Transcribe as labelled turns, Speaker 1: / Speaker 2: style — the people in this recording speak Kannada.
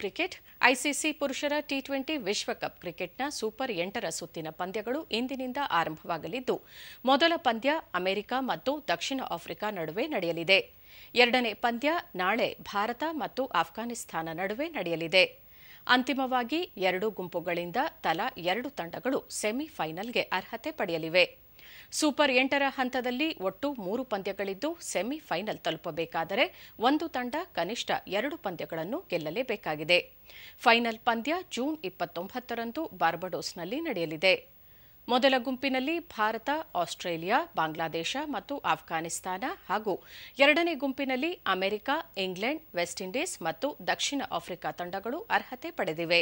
Speaker 1: ಕ್ರಿಕೆಟ್ ಐಸಿಸಿ ಪುರುಷರ ಟಿ ಟ್ವೆಂಟಿ ವಿಶ್ವಕಪ್ ಕ್ರಿಕೆಟ್ನ ಸೂಪರ್ ಎಂಟರ ಸುತ್ತಿನ ಪಂದ್ಯಗಳು ಇಂದಿನಿಂದ ಆರಂಭವಾಗಲಿದ್ದು ಮೊದಲ ಪಂದ್ಯ ಅಮೆರಿಕ ಮತ್ತು ದಕ್ಷಿಣ ಆಫ್ರಿಕಾ ನಡುವೆ ನಡೆಯಲಿದೆ ಎರಡನೇ ಪಂದ್ಯ ನಾಳೆ ಭಾರತ ಮತ್ತು ಆಫ್ಘಾನಿಸ್ತಾನ ನಡುವೆ ನಡೆಯಲಿದೆ ಅಂತಿಮವಾಗಿ ಎರಡು ಗುಂಪುಗಳಿಂದ ತಲಾ ಎರಡು ತಂಡಗಳು ಸೆಮಿಫೈನಲ್ಗೆ ಅರ್ಹತೆ ಪಡೆಯಲಿವೆ ಸೂಪರ್ ಎಂಟರ ಹಂತದಲ್ಲಿ ಒಟ್ಟು ಮೂರು ಪಂದ್ಯಗಳಿದ್ದು ಸೆಮಿಫೈನಲ್ ತಲುಪಬೇಕಾದರೆ ಒಂದು ತಂಡ ಕನಿಷ್ಠ ಎರಡು ಪಂದ್ಯಗಳನ್ನು ಗೆಲ್ಲಲೇಬೇಕಾಗಿದೆ ಫೈನಲ್ ಪಂದ್ಯ ಜೂನ್ ಇಪ್ಪತ್ತೊಂಬತ್ತರಂದು ಬಾರ್ಬಡೋಸ್ನಲ್ಲಿ ನಡೆಯಲಿದೆ ಮೊದಲ ಗುಂಪಿನಲ್ಲಿ ಭಾರತ ಆಸ್ಟ್ರೇಲಿಯಾ ಬಾಂಗ್ಲಾದೇಶ ಮತ್ತು ಆಫ್ಘಾನಿಸ್ತಾನ ಹಾಗೂ ಎರಡನೇ ಗುಂಪಿನಲ್ಲಿ ಅಮೆರಿಕ ಇಂಗ್ಲೆಂಡ್ ವೆಸ್ಟ್ ಇಂಡೀಸ್ ಮತ್ತು ದಕ್ಷಿಣ ಆಫ್ರಿಕಾ ತಂಡಗಳು ಅರ್ಹತೆ ಪಡೆದಿವೆ